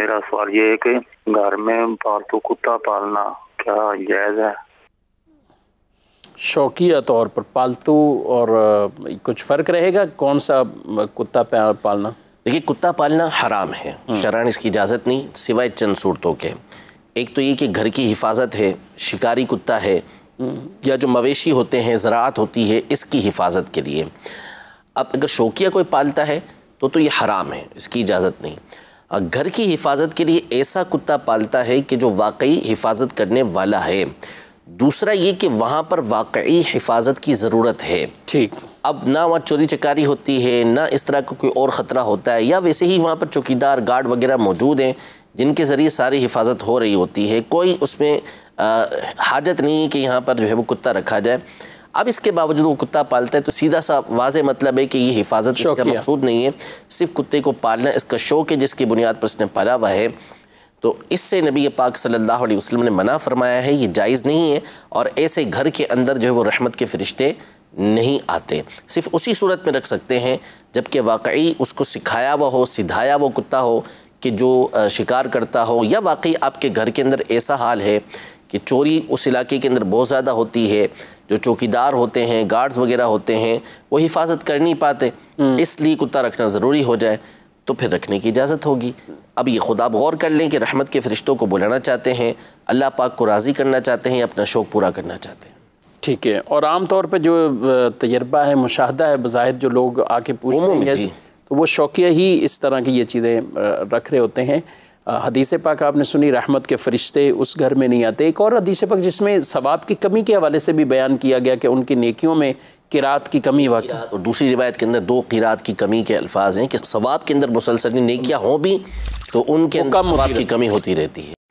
मेरा सवाल ये है कि घर में पालतू कुत्ता पालना क्या जायज़ है शौकिया तौर पर पालतू और कुछ फ़र्क रहेगा कौन सा कुत्ता पालना देखिए कुत्ता पालना हराम है हम्म। शरण इसकी इजाज़त नहीं सिवाय चंद सूरतों के एक तो ये कि घर की हिफाजत है शिकारी कुत्ता है हम्म। या जो मवेशी होते हैं ज़रात होती है इसकी हिफाजत के लिए अब अगर शौकिया कोई पालता है तो तो ये हराम है इसकी इजाज़त नहीं घर की हिफाजत के लिए ऐसा कुत्ता पालता है कि जो वाकई हिफाजत करने वाला है दूसरा ये कि वहाँ पर वाकई हिफाजत की ज़रूरत है ठीक अब ना वहाँ चोरी चकारी होती है ना इस तरह का को कोई और ख़तरा होता है या वैसे ही वहाँ पर चौकीदार गार्ड वगैरह मौजूद हैं जिनके ज़रिए सारी हिफाजत हो रही होती है कोई उसमें आ, हाजत नहीं है कि यहाँ पर जो है वो कुत्ता रखा जाए अब इसके बावजूद वो कुत्ता पालता है तो सीधा सा वाज मतलब है कि ये हिफाजत इसका मकसूद नहीं है सिर्फ कुत्ते को पालना इसका शौक है जिसकी बुनियाद पर इसने पाला हुआ है तो इससे नबी पाक सल्लल्लाहु अलैहि वसल्लम ने मना फरमाया है ये जायज़ नहीं है और ऐसे घर के अंदर जो है वो रहमत के फरिश्ते नहीं आते सिर्फ उसी सूरत में रख सकते हैं जबकि वाकई उसको सिखाया हुआ हो सिधाया वो कुत्ता हो कि जो शिकार करता हो या वाकई आपके घर के अंदर ऐसा हाल है कि चोरी उस इलाके के अंदर बहुत ज़्यादा होती है जो चौकीदार होते हैं गार्ड्स वगैरह होते हैं वो हिफाजत कर नहीं पाते हम्म। इसलिए कुत्ता रखना ज़रूरी हो जाए तो फिर रखने की इजाज़त होगी अब ये खुद आप गौर कर लें कि रहमत के फ़रिश्तों को बुलाना चाहते हैं अल्लाह पाक को राज़ी करना चाहते हैं अपना शौक़ पूरा करना चाहते हैं ठीक है और आम तौर पर जो तजर्बा है मुशाहदा है बज़ाहिर जो लोग आके पूछ हैं तो वो शौकिया ही इस तरह की ये चीज़ें रख रहे होते हैं हदीस पाक आपने सुनी रहमत के फरिश्ते उस घर में नहीं आते एक और हदीस पाक जिसमें सवाब की कमी के हवाले से भी बयान किया गया कि उनकी नेकियों में किरात की कमी वाकई और दूसरी रिवायत के अंदर दो किरात की कमी के अल्फाज हैं कि सवाब के अंदर मुसलसल नेकियाँ हों भी तो उनके अंदर कम की कमी होती रहती है